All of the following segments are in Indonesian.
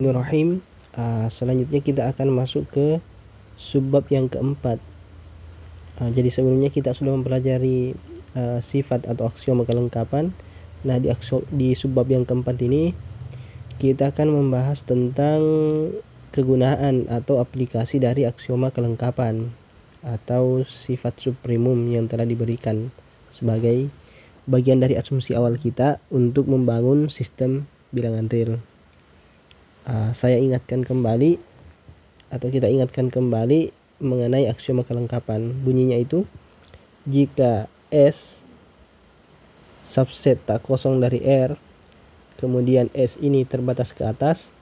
Bismillahirrahmanirrahim. Uh, selanjutnya kita akan masuk ke subbab yang keempat. Uh, jadi sebelumnya kita sudah mempelajari uh, sifat atau aksioma kelengkapan. Nah di aksio, di subbab yang keempat ini kita akan membahas tentang kegunaan atau aplikasi dari aksioma kelengkapan atau sifat supremum yang telah diberikan sebagai bagian dari asumsi awal kita untuk membangun sistem bilangan real. Eh, saya ingatkan kembali atau kita ingatkan kembali mengenai aksioma kelengkapan. Bunyinya itu jika S subset tak kosong dari R kemudian S ini terbatas ke atas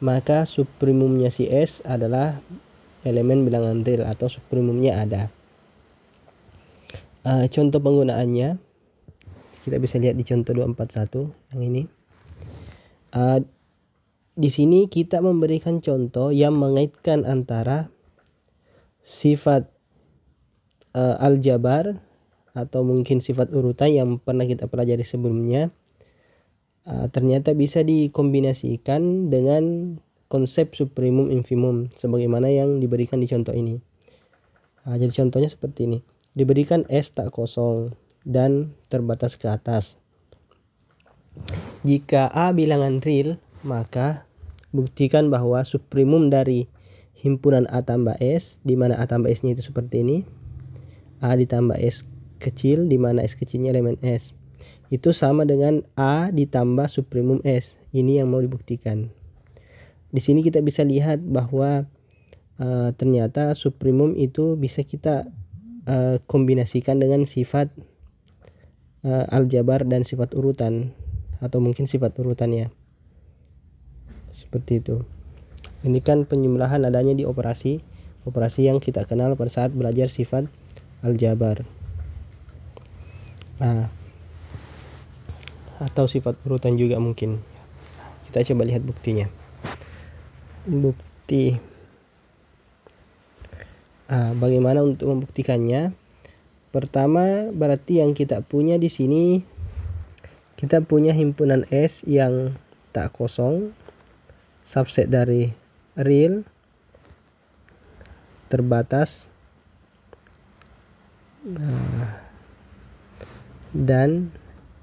maka suprimumnya si S adalah elemen bilangan real atau suprimumnya ada. Uh, contoh penggunaannya kita bisa lihat di contoh 241 yang ini. Uh, di sini kita memberikan contoh yang mengaitkan antara sifat uh, aljabar atau mungkin sifat urutan yang pernah kita pelajari sebelumnya uh, ternyata bisa dikombinasikan dengan konsep supremum infimum sebagaimana yang diberikan di contoh ini. uh, jadi contohnya seperti ini. Diberikan S tak kosong dan terbatas ke atas. Jika A bilangan real, maka buktikan bahwa supremum dari himpunan A tambah S di mana A tambah S-nya itu seperti ini. A ditambah S kecil di mana S kecilnya elemen S. Itu sama dengan A ditambah supremum S. Ini yang mau dibuktikan. Di sini kita bisa lihat bahwa e, ternyata supremum itu bisa kita e, kombinasikan dengan sifat e, aljabar dan sifat urutan atau mungkin sifat urutannya seperti itu ini kan penjumlahan adanya di operasi operasi yang kita kenal pada saat belajar sifat aljabar nah atau sifat urutan juga mungkin kita coba lihat buktinya bukti nah, bagaimana untuk membuktikannya pertama berarti yang kita punya di sini kita punya himpunan S yang tak kosong subset dari real terbatas nah, dan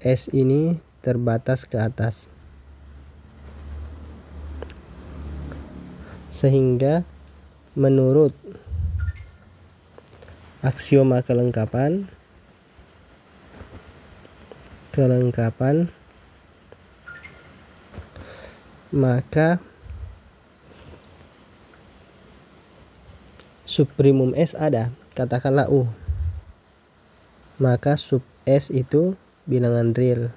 S ini terbatas ke atas sehingga menurut aksioma kelengkapan kelengkapan maka subprimum S ada, katakanlah U. Maka sub S itu bilangan real.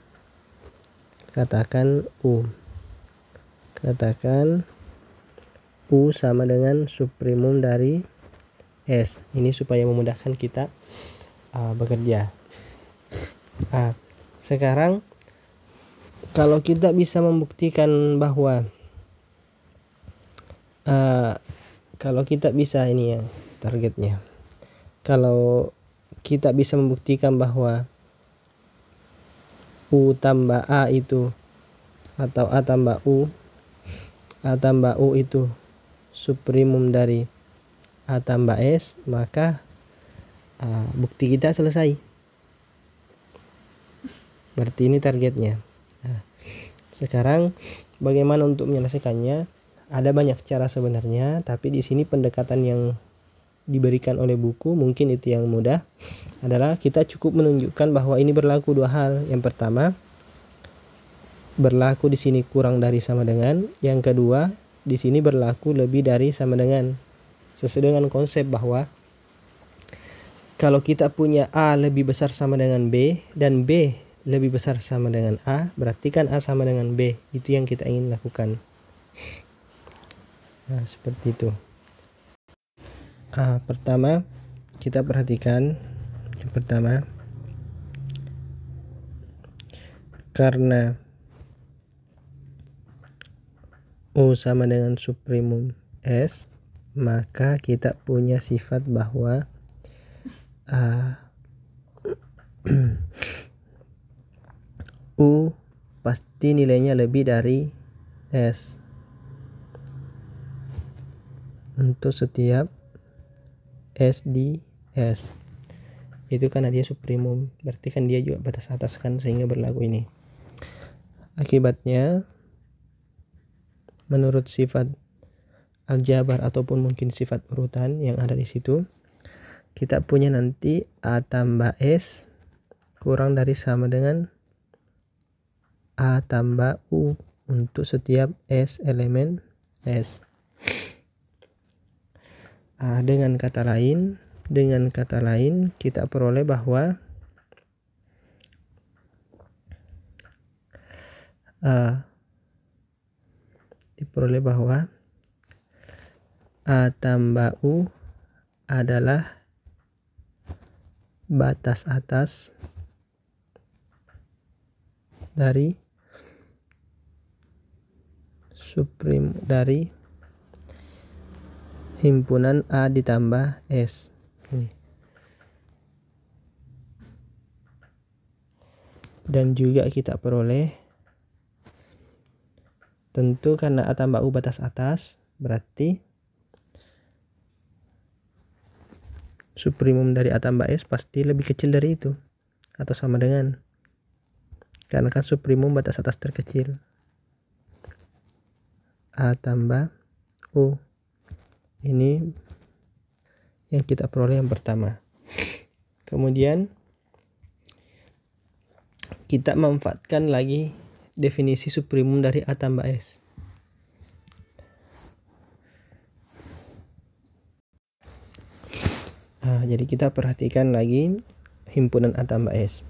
Katakan U. Katakan U sama dengan subprimum dari S. Ini supaya memudahkan kita uh, bekerja. Nah, sekarang kalau kita bisa membuktikan bahwa uh, kalau kita bisa ini ya targetnya kalau kita bisa membuktikan bahwa U tambah A itu atau A tambah U A tambah U itu supremum dari A tambah S maka uh, bukti kita selesai berarti ini targetnya nah, sekarang bagaimana untuk menyelesaikannya ada banyak cara sebenarnya tapi di sini pendekatan yang diberikan oleh buku mungkin itu yang mudah adalah kita cukup menunjukkan bahwa ini berlaku dua hal yang pertama berlaku di sini kurang dari sama dengan yang kedua di sini berlaku lebih dari sama dengan sesuai dengan konsep bahwa kalau kita punya A lebih besar sama dengan B dan B lebih besar sama dengan A berarti kan A sama dengan B itu yang kita ingin lakukan nah seperti itu ah, pertama kita perhatikan yang pertama karena U sama dengan supremum S maka kita punya sifat bahwa uh, U pasti nilainya lebih dari S untuk setiap SDS itu karena dia supremum berarti kan dia juga batas atas kan sehingga berlaku ini akibatnya menurut sifat aljabar ataupun mungkin sifat urutan yang ada di situ kita punya nanti A tambah S kurang dari sama dengan A tambah U untuk setiap S elemen S Nah, dengan kata lain, dengan kata lain kita peroleh bahwa uh, diperoleh bahwa A ah, tambah U adalah batas atas dari supremo dari himpunan A ditambah S. Ini. Dan juga kita peroleh tentu karena A tambah U batas atas berarti supremum dari A tambah S pasti lebih kecil dari itu atau sama dengan karena kan suprimum batas atas terkecil A tambah U ini yang kita peroleh yang pertama kemudian kita manfaatkan lagi definisi supremum dari A tambah S nah, jadi kita perhatikan lagi himpunan A tambah S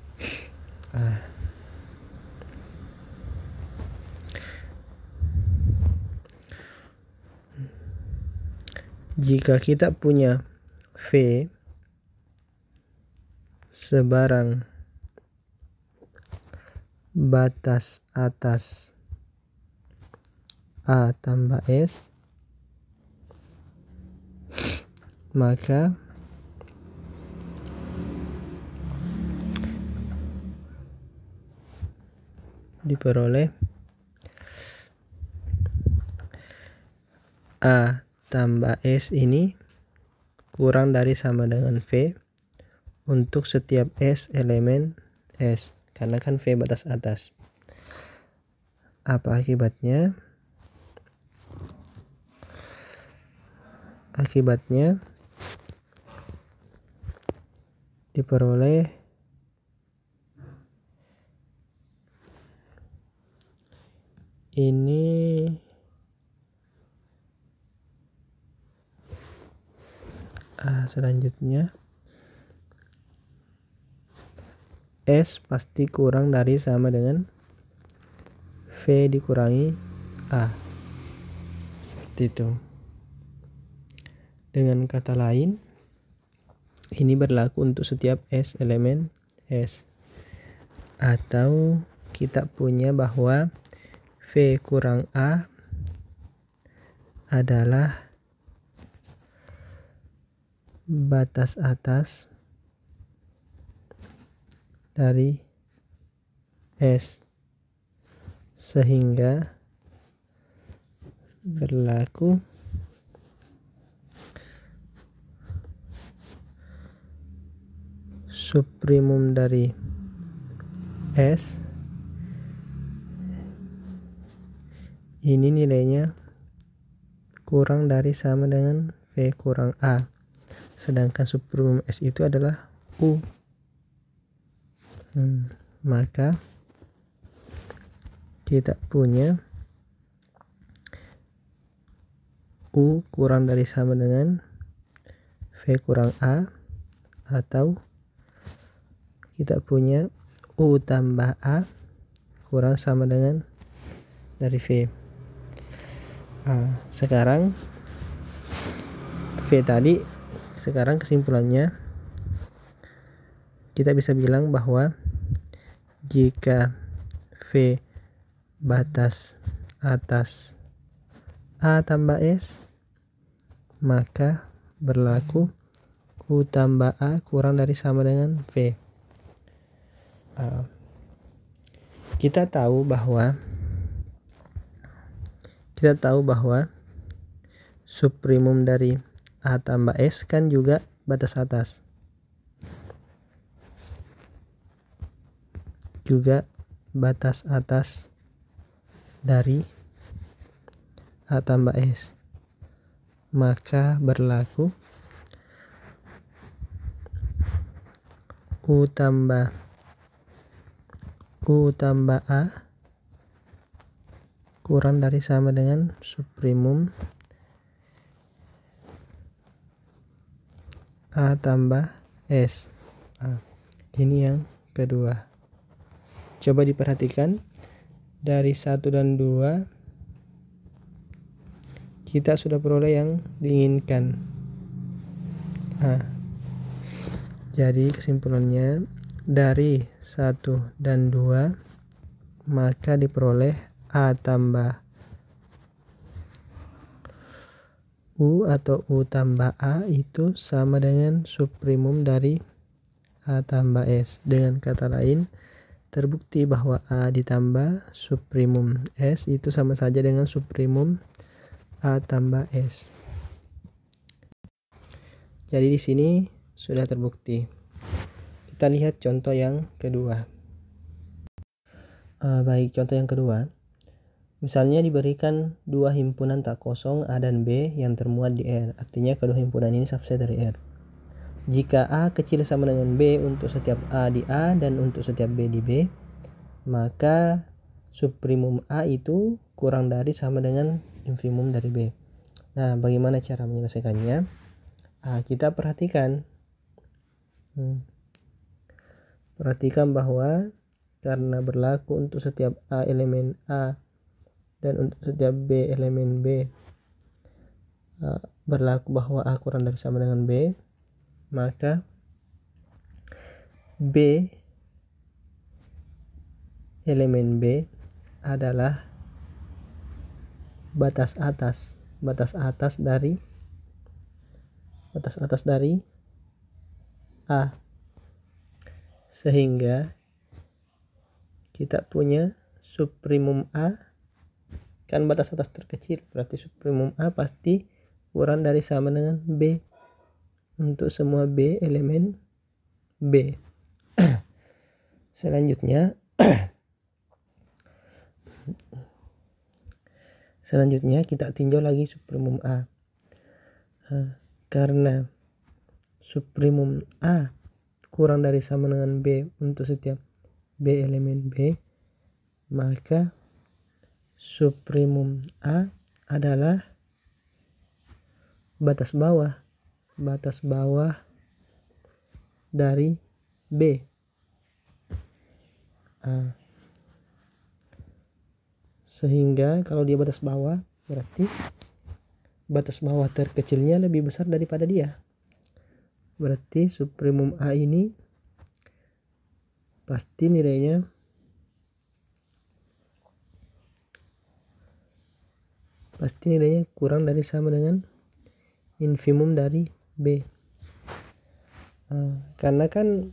nah, jika kita punya V sebarang batas atas A tambah S maka diperoleh A tambah S ini kurang dari sama dengan V untuk setiap S elemen S karena kan V batas atas apa akibatnya akibatnya diperoleh ini uh, selanjutnya S pasti kurang dari sama dengan V dikurangi A seperti itu dengan kata lain ini berlaku untuk setiap S elemen S atau kita punya bahwa V kurang A adalah batas atas dari S sehingga berlaku supremum dari S ini nilainya kurang dari sama dengan V kurang A sedangkan supremum S itu adalah U hmm, maka kita punya U kurang dari sama dengan V kurang A atau kita punya U tambah A kurang sama dengan dari V A. Ah, sekarang V tadi sekarang kesimpulannya kita bisa bilang bahwa jika V batas atas A tambah S maka berlaku U tambah A kurang dari sama dengan V uh, kita tahu bahwa kita tahu bahwa suprimum dari A tambah S kan juga batas atas juga batas atas dari A tambah S maka berlaku U tambah U tambah A kurang dari sama dengan supremum A tambah S. A. Ini yang kedua. Coba diperhatikan dari 1 dan 2 kita sudah peroleh yang diinginkan. A. Jadi kesimpulannya dari 1 dan 2 maka diperoleh A tambah U atau U tambah A itu sama dengan suprimum dari A tambah S. Dengan kata lain, terbukti bahwa A ditambah suprimum S itu sama saja dengan suprimum A tambah S. Jadi di sini sudah terbukti. Kita lihat contoh yang kedua. Uh, baik, contoh yang kedua. Misalnya diberikan dua himpunan tak kosong A dan B yang termuat di R, artinya kedua himpunan ini subset dari R. Jika A kecil sama dengan B untuk setiap A di A dan untuk setiap B di B, maka supremum A itu kurang dari sama dengan infimum dari B. Nah, bagaimana cara menyelesaikannya? Nah, kita perhatikan. Hmm. Perhatikan bahwa karena berlaku untuk setiap A elemen A dan untuk setiap B elemen B eh, berlaku bahwa A kurang dari sama dengan B maka B elemen B adalah batas atas batas atas dari batas atas dari A sehingga kita punya supremum A kan batas atas terkecil berarti supremum A pasti kurang dari sama dengan B untuk semua B elemen B selanjutnya selanjutnya kita tinjau lagi supremum A eh, karena supremum A kurang dari sama dengan B untuk setiap B elemen B maka Supremum A adalah batas bawah batas bawah dari B. Sehingga kalau dia batas bawah berarti batas bawah terkecilnya lebih besar daripada dia. Berarti supremum A ini pasti nilainya pasti nilainya kurang dari sama dengan infimum dari B uh, karena kan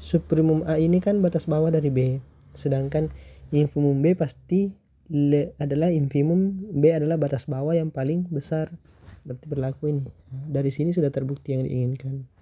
supremum A ini kan batas bawah dari B sedangkan infimum B pasti le adalah infimum B adalah batas bawah yang paling besar berarti berlaku ini dari sini sudah terbukti yang diinginkan